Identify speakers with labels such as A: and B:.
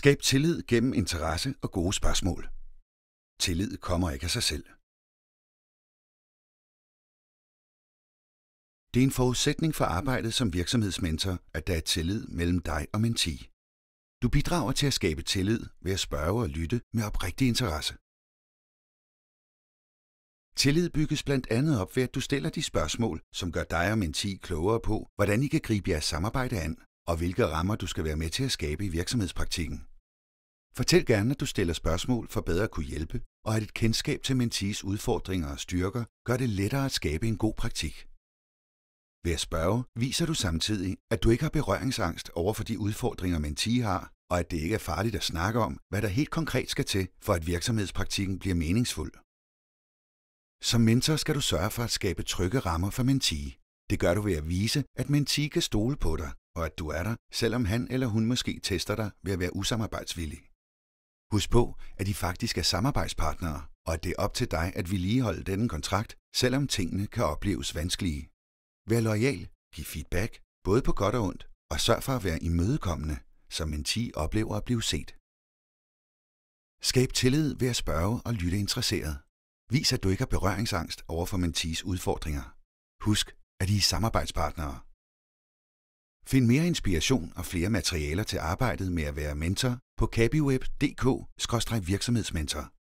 A: Skab tillid gennem interesse og gode spørgsmål. Tillid kommer ikke af sig selv.
B: Det er en forudsætning for arbejdet som virksomhedsmentor, at der er tillid mellem dig og mentee. Du bidrager til at skabe tillid ved at spørge og lytte med oprigtig interesse. Tillid bygges blandt andet op ved, at du stiller de spørgsmål, som gør dig og mentee klogere på, hvordan I kan gribe jeres samarbejde an og hvilke rammer du skal være med til at skabe i virksomhedspraktikken. Fortæl gerne, at du stiller spørgsmål for bedre at kunne hjælpe, og at et kendskab til mentees udfordringer og styrker gør det lettere at skabe en god praktik. Ved at spørge, viser du samtidig, at du ikke har berøringsangst over for de udfordringer, mentee har, og at det ikke er farligt at snakke om, hvad der helt konkret skal til, for at virksomhedspraktikken bliver meningsfuld. Som mentor skal du sørge for at skabe trygge rammer for mentee. Det gør du ved at vise, at mentee kan stole på dig, og at du er der, selvom han eller hun måske tester dig ved at være usamarbejdsvillig. Husk på, at de faktisk er samarbejdspartnere, og at det er op til dig at vedligeholde denne kontrakt, selvom tingene kan opleves vanskelige. Vær lojal, giv feedback, både på godt og ondt, og sørg for at være imødekommende, så mentee oplever at blive set. Skab tillid ved at spørge og lytte interesseret. Vis, at du ikke har berøringsangst over for mentees udfordringer. Husk, at de er samarbejdspartnere. Find mere inspiration og flere materialer til
A: arbejdet med at være mentor på kabiweb.dk-virksomhedsmentor.